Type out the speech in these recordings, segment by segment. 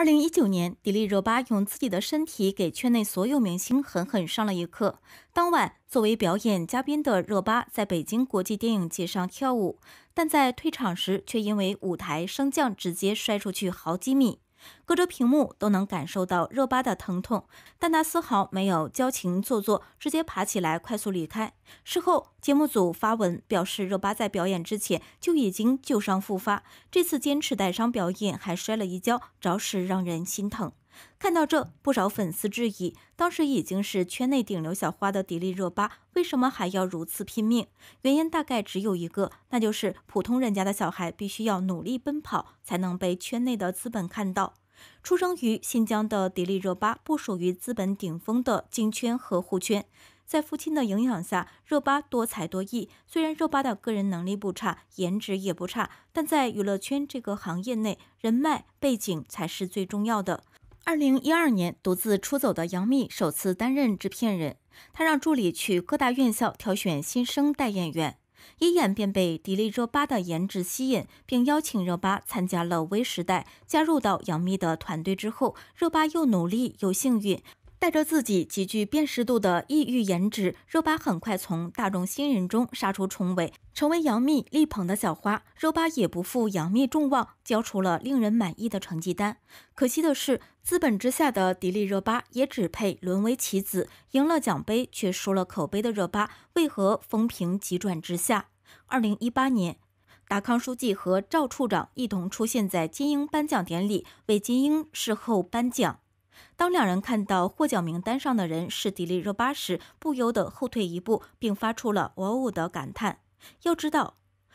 二零一九年，迪丽热巴用自己的身体给圈内所有明星狠狠上了一课。当晚，作为表演嘉宾的热巴在北京国际电影节上跳舞，但在退场时却因为舞台升降直接摔出去好几米。隔着屏幕都能感受到热巴的疼痛，但她丝毫没有矫情做作，直接爬起来快速离开。事后，节目组发文表示，热巴在表演之前就已经旧伤复发，这次坚持带伤表演还摔了一跤，着实让人心疼。看到这，不少粉丝质疑，当时已经是圈内顶流小花的迪丽热巴，为什么还要如此拼命？原因大概只有一个，那就是普通人家的小孩必须要努力奔跑，才能被圈内的资本看到。出生于新疆的迪丽热巴不属于资本顶峰的金圈和沪圈，在父亲的影响下，热巴多才多艺。虽然热巴的个人能力不差，颜值也不差，但在娱乐圈这个行业内，人脉背景才是最重要的。二零一二年，独自出走的杨幂首次担任制片人，她让助理去各大院校挑选新生代演员。一眼便被迪丽热巴的颜值吸引，并邀请热巴参加了微时代，加入到杨幂的团队之后，热巴又努力又幸运。带着自己极具辨识度的异域颜值，热巴很快从大众新人中杀出重围，成为杨幂力捧的小花。热巴也不负杨幂众望，交出了令人满意的成绩单。可惜的是，资本之下的迪丽热巴也只配沦为棋子，赢了奖杯却输了口碑的热巴，为何风评急转直下？二零一八年，达康书记和赵处长一同出现在金鹰颁奖典礼，为金鹰事后颁奖。当两人看到获奖名单上的人是迪丽热巴时，不由得后退一步，并发出了“哇哦”的感叹。要知道，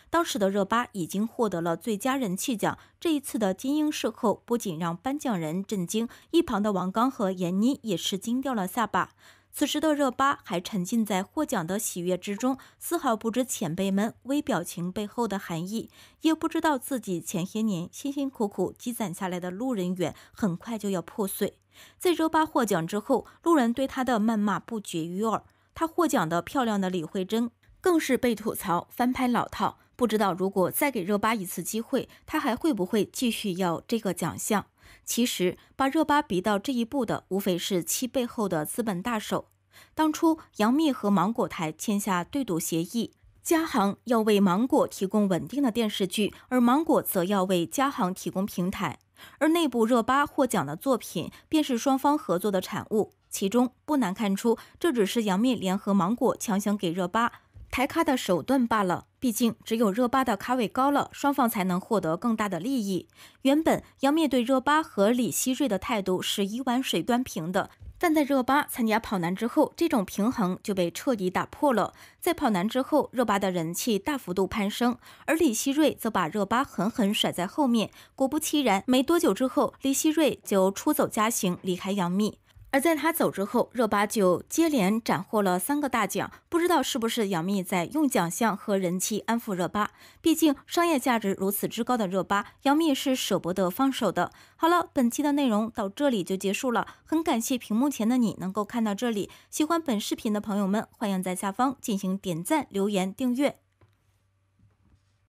当时的热巴已经获得了最佳人气奖，这一次的金鹰事后不仅让颁奖人震惊，一旁的王刚和闫妮也是惊掉了下巴。此时的热巴还沉浸在获奖的喜悦之中，丝毫不知前辈们微表情背后的含义，也不知道自己前些年辛辛苦苦积攒下来的路人缘很快就要破碎。在热巴获奖之后，路人对她的谩骂不绝于耳，她获奖的漂亮的李慧珍更是被吐槽翻拍老套。不知道如果再给热巴一次机会，她还会不会继续要这个奖项？其实，把热巴逼到这一步的，无非是其背后的资本大手。当初，杨幂和芒果台签下对赌协议，嘉行要为芒果提供稳定的电视剧，而芒果则要为嘉行提供平台。而内部热巴获奖的作品，便是双方合作的产物。其中，不难看出，这只是杨幂联合芒果强行给热巴。抬咖的手段罢了，毕竟只有热巴的咖位高了，双方才能获得更大的利益。原本杨幂对热巴和李溪芮的态度是一碗水端平的，但在热巴参加跑男之后，这种平衡就被彻底打破了。在跑男之后，热巴的人气大幅度攀升，而李溪芮则把热巴狠狠甩在后面。果不其然，没多久之后，李溪芮就出走家行，离开杨幂。而在他走之后，热巴就接连斩获了三个大奖，不知道是不是杨幂在用奖项和人气安抚热巴。毕竟商业价值如此之高的热巴，杨幂是舍不得放手的。好了，本期的内容到这里就结束了，很感谢屏幕前的你能够看到这里。喜欢本视频的朋友们，欢迎在下方进行点赞、留言、订阅。